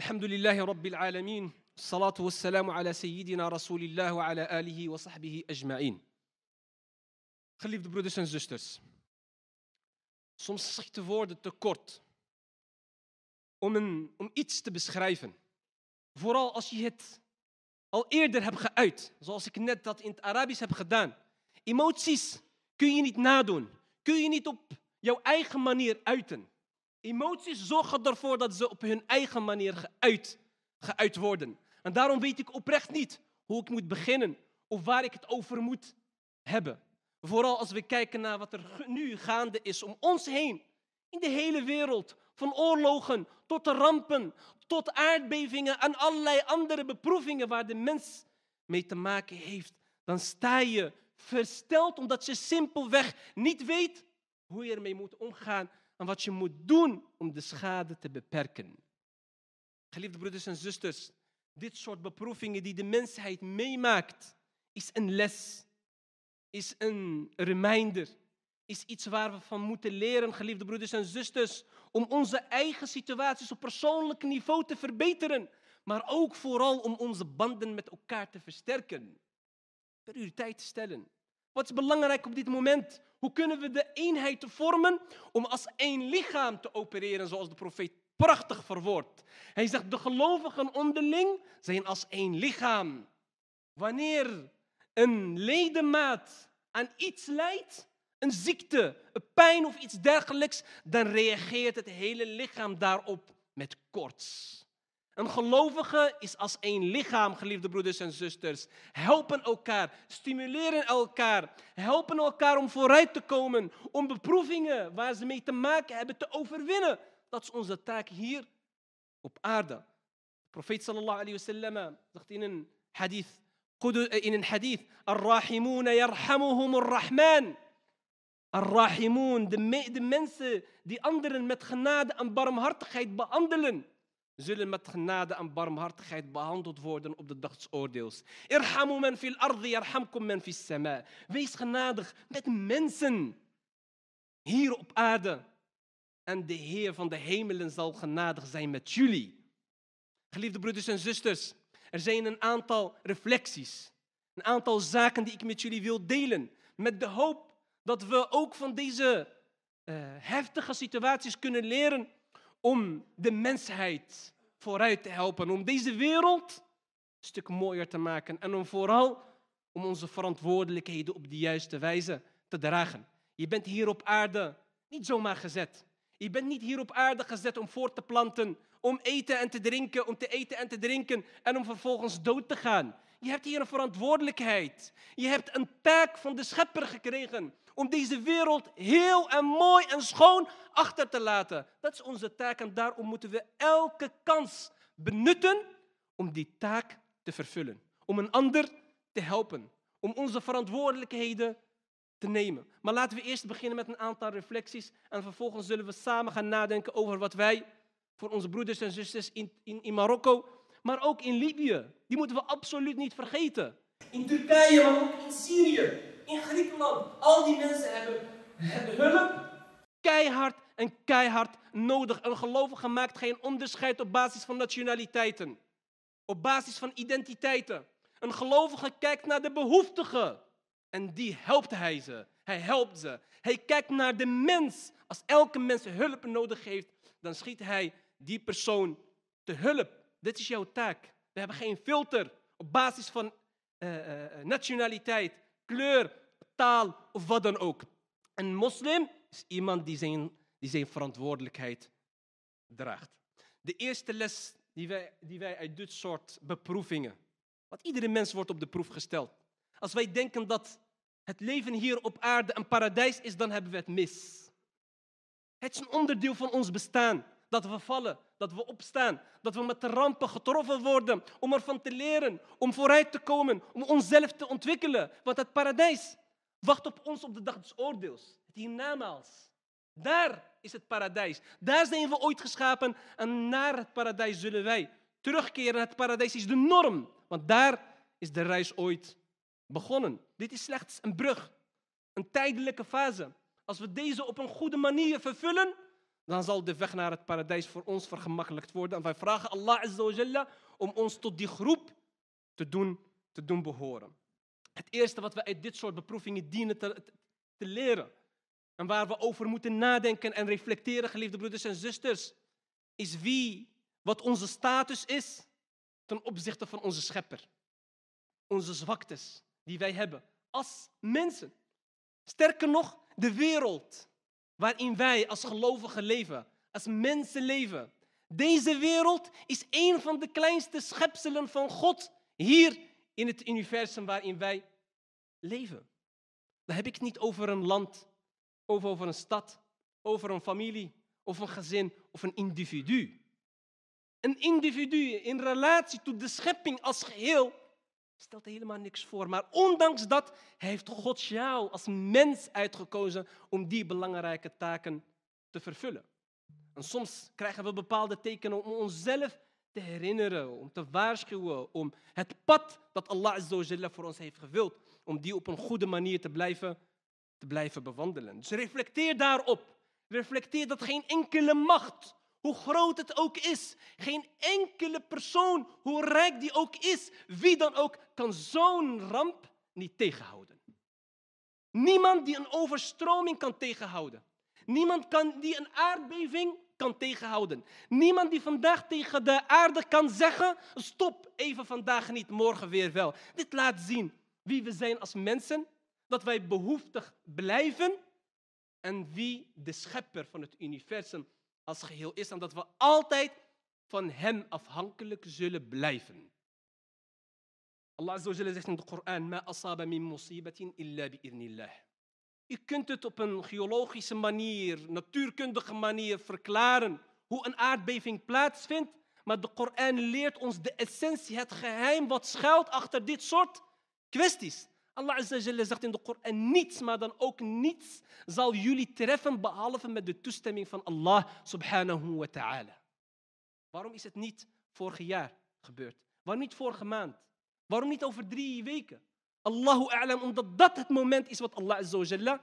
الحمد لله رب العالمين الصلاة والسلام على سيدنا رسول الله وعلى آله وصحبه أجمعين Geliefde broeders en zusters, soms schieten woorden tekort om, een, om iets te beschrijven. Vooral als je het al eerder hebt geuit, zoals ik net dat in het Arabisch heb gedaan. Emoties kun je niet nadoen, kun je niet op jouw eigen manier uiten. Emoties zorgen ervoor dat ze op hun eigen manier geuit, geuit worden. En daarom weet ik oprecht niet hoe ik moet beginnen of waar ik het over moet hebben. Vooral als we kijken naar wat er nu gaande is om ons heen. In de hele wereld. Van oorlogen tot rampen, tot aardbevingen en allerlei andere beproevingen waar de mens mee te maken heeft. Dan sta je versteld omdat je simpelweg niet weet hoe je ermee moet omgaan en wat je moet doen om de schade te beperken. Geliefde broeders en zusters, dit soort beproevingen die de mensheid meemaakt, is een les, is een reminder, is iets waar we van moeten leren, geliefde broeders en zusters, om onze eigen situaties op persoonlijk niveau te verbeteren, maar ook vooral om onze banden met elkaar te versterken. Prioriteit stellen. Wat is belangrijk op dit moment? Hoe kunnen we de eenheid vormen om als één lichaam te opereren, zoals de profeet prachtig verwoordt? Hij zegt, de gelovigen onderling zijn als één lichaam. Wanneer een ledemaat aan iets leidt, een ziekte, een pijn of iets dergelijks, dan reageert het hele lichaam daarop met korts. Een gelovige is als één lichaam, geliefde broeders en zusters. Helpen elkaar, stimuleren elkaar, helpen elkaar om vooruit te komen, om beproevingen waar ze mee te maken hebben te overwinnen. Dat is onze taak hier op aarde. De profeet sallallahu alayhi wasallam zegt in een hadith, eh, in een hadith, Ar-Rahimuna yarhamuhum ar-Rahman. ar de, mensen die anderen met genade en barmhartigheid behandelen zullen met genade en barmhartigheid behandeld worden op de dag des oordeels. Irhamu men fil ardi, men fil sama. Wees genadig met mensen hier op aarde. En de Heer van de hemelen zal genadig zijn met jullie. Geliefde broeders en zusters, er zijn een aantal reflecties. Een aantal zaken die ik met jullie wil delen. Met de hoop dat we ook van deze eh, heftige situaties kunnen leren om de mensheid vooruit te helpen, om deze wereld een stuk mooier te maken en om vooral om onze verantwoordelijkheden op de juiste wijze te dragen. Je bent hier op aarde niet zomaar gezet. Je bent niet hier op aarde gezet om voor te planten, om eten en te drinken, om te eten en te drinken en om vervolgens dood te gaan. Je hebt hier een verantwoordelijkheid. Je hebt een taak van de schepper gekregen om deze wereld heel en mooi en schoon achter te laten. Dat is onze taak en daarom moeten we elke kans benutten om die taak te vervullen. Om een ander te helpen. Om onze verantwoordelijkheden te nemen. Maar laten we eerst beginnen met een aantal reflecties en vervolgens zullen we samen gaan nadenken over wat wij voor onze broeders en zusters in, in, Marokko, maar ook in Libië, die moeten we absoluut niet vergeten. In Turkije, maar ook in Syrië in Griekenland. Al die mensen hebben, hulp. Keihard en keihard nodig. Een gelovige maakt geen onderscheid op basis van nationaliteiten. Op basis van identiteiten. Een gelovige kijkt naar de behoeftigen. En die helpt hij ze. Hij helpt ze. Hij kijkt naar de mens. Als elke mens hulp nodig heeft, dan schiet hij die persoon te hulp. Dit is jouw taak. We hebben geen filter op basis van eh, eh, eh, nationaliteit, kleur, of wat dan ook. Een moslim is iemand die zijn, die zijn verantwoordelijkheid draagt. De eerste les die wij, die wij uit dit soort beproevingen, want iedere mens wordt op de proef gesteld. Als wij denken dat het leven hier op aarde een paradijs is, dan hebben we het mis. Het is een onderdeel van ons bestaan. Dat we vallen, dat we opstaan, dat we met de rampen getroffen worden om ervan te leren, om vooruit te komen, om onszelf te ontwikkelen. Want het paradijs wacht op ons op de dag des oordeels, het hiernamaals. Daar is het paradijs. Daar zijn we ooit geschapen en naar het paradijs zullen wij terugkeren. het paradijs is de norm, want daar is de reis ooit begonnen. Dit is slechts een brug, een tijdelijke fase. Als we deze op een goede manier vervullen, dan zal de weg naar het paradijs voor ons vergemakkelijkt worden. En wij vragen Allah om ons tot die groep te doen, te doen behoren. Het eerste wat we uit dit soort beproevingen dienen te, te leren en waar we over moeten nadenken en reflecteren, geliefde broeders en zusters, is wie, wat onze status is ten opzichte van onze schepper. Onze zwaktes die wij hebben als mensen. Sterker nog, de wereld waarin wij als gelovigen leven, als mensen leven. Deze wereld is een van de kleinste schepselen van God hier in het universum waarin wij leven. Dan heb ik het niet over een land, of over een stad, over een familie, of een gezin, of een individu. Een individu in relatie tot de schepping als geheel stelt helemaal niks voor. Maar ondanks dat heeft God jou als mens uitgekozen om die belangrijke taken te vervullen. En soms krijgen we bepaalde tekenen om onszelf te herinneren, om te waarschuwen, om het pad dat Allah voor ons heeft gewild, om die op een goede manier te blijven, te blijven bewandelen. Dus reflecteer daarop. Reflecteer dat geen enkele macht, hoe groot het ook is, geen enkele persoon, hoe rijk die ook is, wie dan ook, kan zo'n ramp niet tegenhouden. Niemand die een overstroming kan tegenhouden. Niemand kan die een aardbeving kan tegenhouden. Niemand die vandaag tegen de aarde kan zeggen: stop, even vandaag niet, morgen weer wel. Dit laat zien wie we zijn als mensen, dat wij behoeftig blijven en wie de schepper van het universum als geheel is en dat we altijd van hem afhankelijk zullen blijven. Allah Azza wa zegt in de Koran: "Ma asaba min musibatin illa bi je kunt het op een geologische manier, natuurkundige manier verklaren hoe een aardbeving plaatsvindt, maar de Koran leert ons de essentie, het geheim wat schuilt achter dit soort kwesties. Allah Azza zegt in de Koran niets, maar dan ook niets zal jullie treffen behalve met de toestemming van Allah subhanahu wa ta'ala. Waarom is het niet vorig jaar gebeurd? Waarom niet vorige maand? Waarom niet over drie weken? Allahu a'lam, omdat dat het moment is wat Allah azawajalla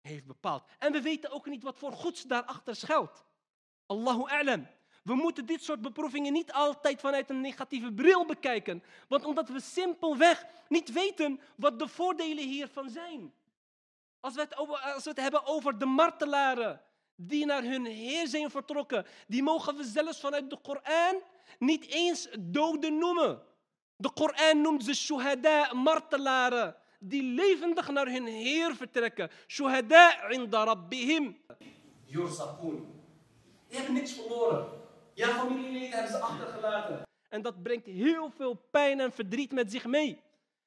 heeft bepaald. En we weten ook niet wat voor goeds daarachter schuilt. Allahu a'lam. We moeten dit soort beproevingen niet altijd vanuit een negatieve bril bekijken. Want omdat we simpelweg niet weten wat de voordelen hiervan zijn. Als we het, als we het hebben over de martelaren die naar hun Heer zijn vertrokken, die mogen we zelfs vanuit de Koran niet eens doden noemen. De Koran noemt ze shuhada, martelaren, die levendig naar hun Heer vertrekken. Shuhada de rabbihim. Yurzakun. Die hebben niks verloren. Ja, familieleden hebben ze achtergelaten. En dat brengt heel veel pijn en verdriet met zich mee.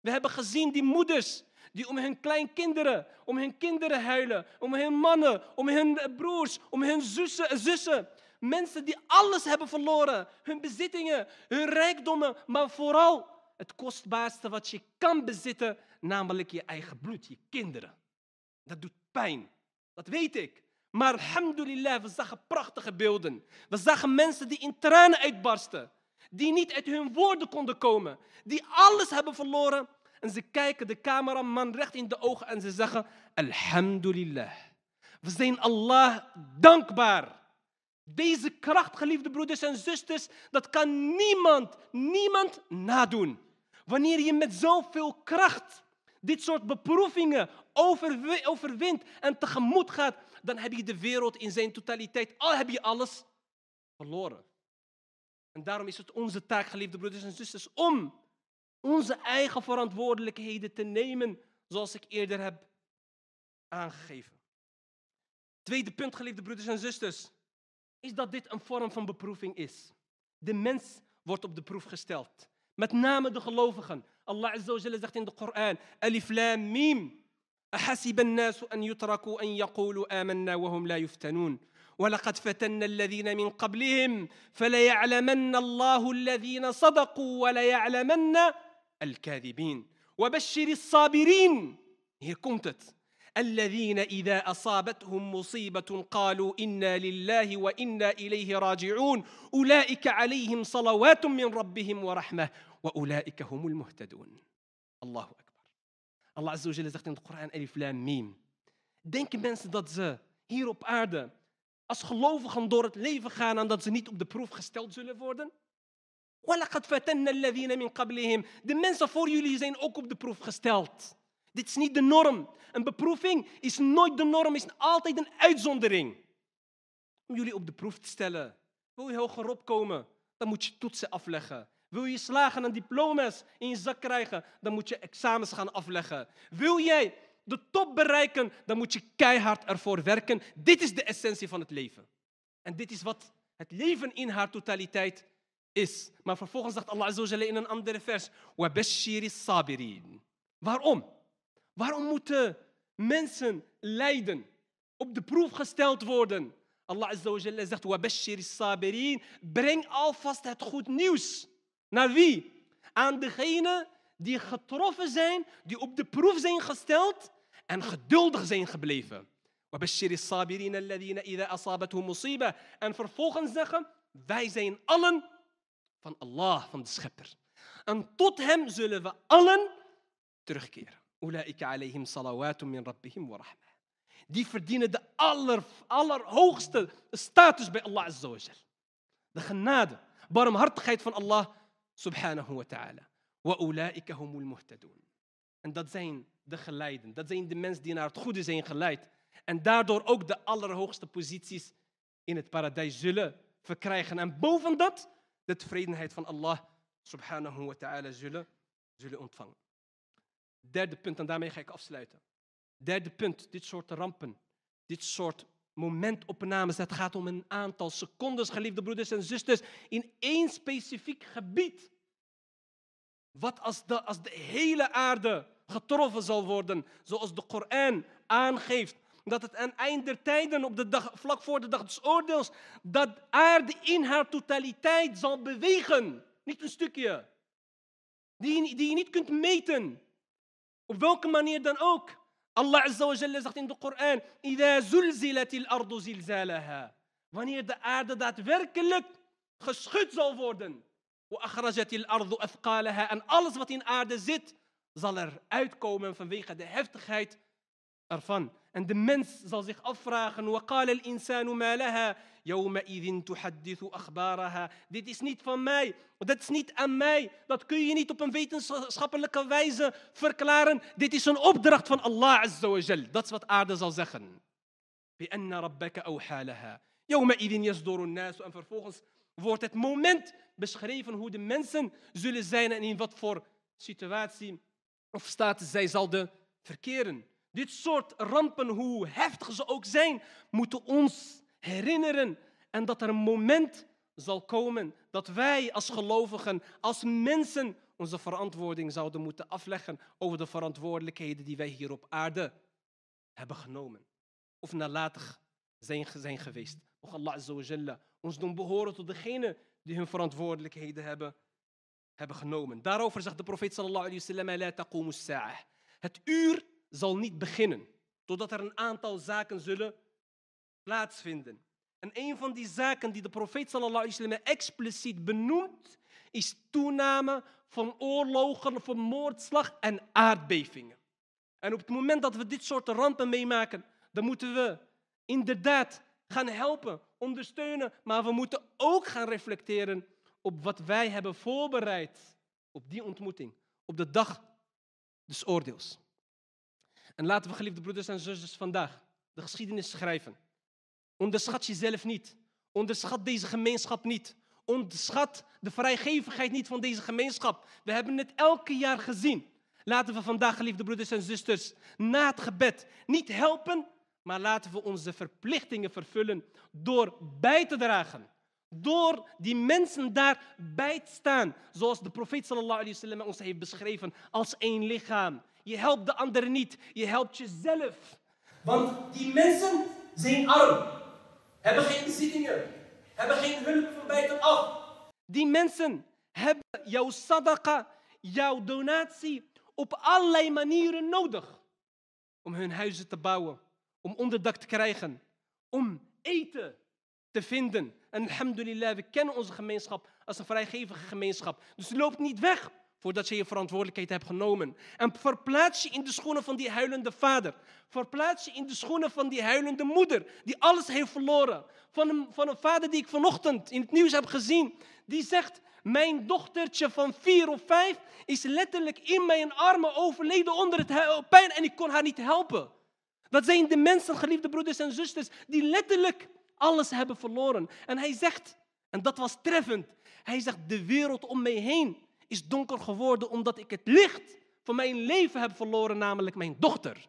We hebben gezien die moeders die om hun kleinkinderen, om hun kinderen huilen, om hun mannen, om hun broers, om hun zussen, zussen. Mensen die alles hebben verloren. Hun bezittingen, hun rijkdommen, maar vooral het kostbaarste wat je kan bezitten, namelijk je eigen bloed, je kinderen. Dat doet pijn. Dat weet ik. Maar alhamdulillah, we zagen prachtige beelden. We zagen mensen die in tranen uitbarsten. Die niet uit hun woorden konden komen. Die alles hebben verloren. En ze kijken de cameraman recht in de ogen en ze zeggen: Alhamdulillah. We zijn Allah dankbaar. Deze kracht, geliefde broeders en zusters, dat kan niemand, niemand nadoen. Wanneer je met zoveel kracht dit soort beproevingen overwint en tegemoet gaat, dan heb je de wereld in zijn totaliteit, al heb je alles, verloren. En daarom is het onze taak, geliefde broeders en zusters, om onze eigen verantwoordelijkheden te nemen, zoals ik eerder heb aangegeven. Tweede punt, geliefde broeders en zusters. is dat dit een vorm van beproeving is. De mens wordt op de proef gesteld. Met name de gelovigen. Allah Azzawajal zegt in de Koran: Alif lam mim. أحسب الناس أن يتركوا أن يقولوا آمنا وهم لا يفتنون ولقد فتنا الذين من قبلهم فليعلمن الله الذين صدقوا وليعلمن الكاذبين وبشر الصابرين هي كمتت الذين إذا أصابتهم مصيبة قالوا إنا لله وإنا إليه راجعون أولئك عليهم صلوات من ربهم ورحمة وأولئك هم المهتدون الله أكبر Allah Azza wa Jalla zegt in het Koran Alif Lam Mim. Denken mensen dat ze hier op aarde als gelovigen door het leven gaan en dat ze niet op de proef gesteld zullen worden? De mensen voor jullie zijn ook op de proef gesteld. Dit is niet de norm. Een beproeving is nooit de norm, is altijd een uitzondering. Om jullie op de proef te stellen. Wil je hogerop komen? dan moet je toetsen afleggen. Wil je slagen en diploma's in je zak krijgen, dan moet je examens gaan afleggen. Wil jij de top bereiken, dan moet je keihard ervoor werken. Dit is de essentie van het leven. En dit is wat het leven in haar totaliteit is. Maar vervolgens zegt Allah in een andere vers: Waarom? Waarom moeten mensen lijden, op de proef gesteld worden? Allah Azza zegt, Breng alvast het goed nieuws. Naar wie? Aan degenen die getroffen zijn, die op de proef zijn gesteld en geduldig zijn gebleven. وَبَشِّرِ sabirin الَّذِينَ ida asabatu مُصِيبَةٌ En vervolgens zeggen, wij zijn allen van Allah, van de Schepper. En tot hem zullen we allen terugkeren alayhim salawatum min rabbihim wa Die verdienen de aller, allerhoogste status bij Allah Azzawajal. De genade, barmhartigheid van Allah subhanahu wa ta'ala. muhtadun. En dat zijn de geleiden. Dat zijn de mensen die naar het goede zijn geleid. En daardoor ook de allerhoogste posities in het paradijs zullen verkrijgen. En boven dat, de tevredenheid van Allah subhanahu wa ta'ala zullen, zullen ontvangen. Derde punt, en daarmee ga ik afsluiten. Derde punt, dit soort rampen, dit soort momentopnames, Het gaat om een aantal secondes, geliefde broeders en zusters, in één specifiek gebied. Wat als de, als de hele aarde getroffen zal worden, zoals de Koran aangeeft, dat het aan eind der tijden, op de dag, vlak voor de dag des oordeels, dat aarde in haar totaliteit zal bewegen. Niet een stukje. Die, die je niet kunt meten. Op welke manier dan ook. Allah Azza wa Jalla zegt in de Koran: Ida zulzilatil ardu zilzalaha. Wanneer de aarde daadwerkelijk geschud zal worden. Wa ardu athqalaha. En alles wat in aarde zit, zal er uitkomen vanwege de heftigheid ervan. En de mens zal zich afvragen, وَقَالَ الْإِنسَانُ مَا yawma akhbaraha. Dit is niet van mij, dat is niet aan mij. Dat kun je niet op een wetenschappelijke wijze verklaren. Dit is een opdracht van Allah Azza wa Jal. Dat is wat aarde zal zeggen. بِأَنَّ Rabbaka nasu En vervolgens wordt het moment beschreven hoe de mensen zullen zijn en in wat voor situatie of staat zij zal de verkeren. Dit soort rampen, hoe heftig ze ook zijn, moeten ons herinneren en dat er een moment zal komen dat wij als gelovigen, als mensen, onze verantwoording zouden moeten afleggen over de verantwoordelijkheden die wij hier op aarde hebben genomen. Of nalatig zijn, zijn geweest. Och Allah Azza ons doen behoren tot degenen die hun verantwoordelijkheden hebben, hebben genomen. Daarover zegt de profeet sallallahu alayhi wa sallam, Het uur zal niet beginnen, totdat er een aantal zaken zullen plaatsvinden. En een van die zaken die de profeet sallallahu alaihi wasallam expliciet benoemt, is toename van oorlogen, van moordslag en aardbevingen. En op het moment dat we dit soort rampen meemaken, dan moeten we inderdaad gaan helpen, ondersteunen, maar we moeten ook gaan reflecteren op wat wij hebben voorbereid op die ontmoeting, op de dag des oordeels. En laten we, geliefde broeders en zusters, vandaag de geschiedenis schrijven. Onderschat jezelf niet. Onderschat deze gemeenschap niet. Onderschat de vrijgevigheid niet van deze gemeenschap. We hebben het elke jaar gezien. Laten we vandaag, geliefde broeders en zusters, na het gebed niet helpen, maar laten we onze verplichtingen vervullen door bij te dragen. Door die mensen daar bij te staan, zoals de profeet sallallahu alayhi wasallam ons heeft beschreven, als één lichaam. Je helpt de anderen niet, je helpt jezelf. Want die mensen zijn arm, hebben geen bezittingen, hebben geen hulp van af. Die mensen hebben jouw sadaqa, jouw donatie op allerlei manieren nodig. Om hun huizen te bouwen, om onderdak te krijgen, om eten te vinden. En alhamdulillah, we kennen onze gemeenschap als een vrijgevige gemeenschap. Dus loop niet weg voordat je je verantwoordelijkheid hebt genomen. En verplaats je in de schoenen van die huilende vader. Verplaats je in de schoenen van die huilende moeder, die alles heeft verloren. Van een, van een vader die ik vanochtend in het nieuws heb gezien, die zegt, mijn dochtertje van vier of vijf is letterlijk in mijn armen overleden onder het pijn en ik kon haar niet helpen. Dat zijn de mensen, geliefde broeders en zusters, die letterlijk alles hebben verloren. En hij zegt, en dat was treffend, hij zegt, de wereld om mij heen is donker geworden omdat ik het licht van mijn leven heb verloren, namelijk mijn dochter.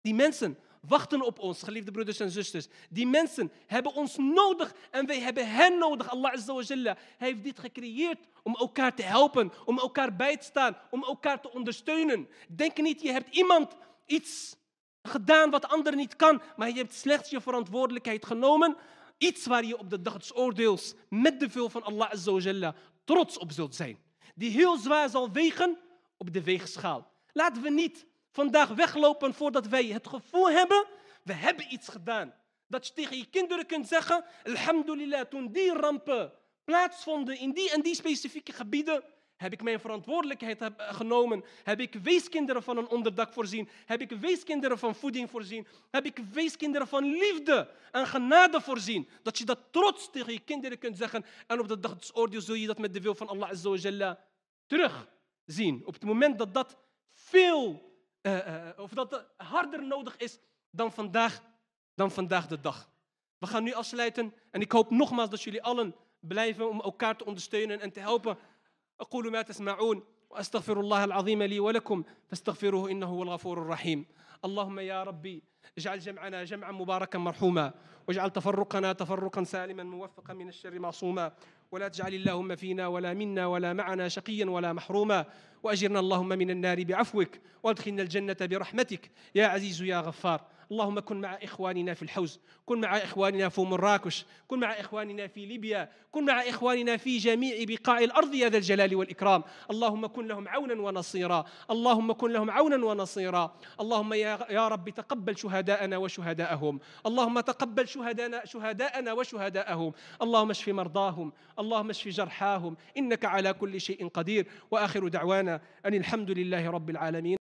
Die mensen wachten op ons, geliefde broeders en zusters. Die mensen hebben ons nodig en wij hebben hen nodig. Allah Azza wa Jalla heeft dit gecreëerd om elkaar te helpen, om elkaar bij te staan, om elkaar te ondersteunen. Denk niet, je hebt iemand iets gedaan wat anderen niet kan, maar je hebt slechts je verantwoordelijkheid genomen. Iets waar je op de dag des oordeels met de wil van Allah Azza wa Jalla trots op zult zijn die heel zwaar zal wegen op de weegschaal. Laten we niet vandaag weglopen voordat wij het gevoel hebben, we hebben iets gedaan. Dat je tegen je kinderen kunt zeggen, alhamdulillah, toen die rampen plaatsvonden in die en die specifieke gebieden, heb ik mijn verantwoordelijkheid eh, genomen? Heb ik weeskinderen van een onderdak voorzien? Heb ik weeskinderen van voeding voorzien? Heb ik weeskinderen van liefde en genade voorzien? Dat je dat trots tegen je kinderen kunt zeggen. En op de dag des oordeels zul je dat met de wil van Allah Azzawajalla terugzien. Op het moment dat dat veel, eh, eh, of dat harder nodig is dan vandaag, dan vandaag de dag. We gaan nu afsluiten en ik hoop nogmaals dat jullie allen blijven om elkaar te ondersteunen en te helpen. أقول ما تسمعون وأستغفر الله العظيم لي ولكم فاستغفروه إنه هو الغفور الرحيم اللهم يا ربي اجعل جمعنا جمعا مباركا مرحوما واجعل تفرقنا تفرقا سالما موفقا من الشر معصوما ولا تجعل اللهم فينا ولا منا ولا معنا شقيا ولا محروما واجرنا اللهم من النار بعفوك وادخلنا الجنه برحمتك يا عزيز يا غفار اللهم كن مع إخواننا في الحوز كن مع إخواننا في مراكش كن مع إخواننا في ليبيا كن مع إخواننا في جميع بقاع الأرض يا ذا الجلال والإكرام اللهم كن لهم عونا ونصيرا اللهم كن لهم عونا ونصيرا اللهم يا, يا رب تقبل شهداءنا وشهداءهم اللهم تقبل شهداءنا, شهداءنا وشهداءهم اللهم اشف مرضاهم اللهم اشف جرحاهم إنك على كل شيء قدير وآخر دعوانا أن الحمد لله رب العالمين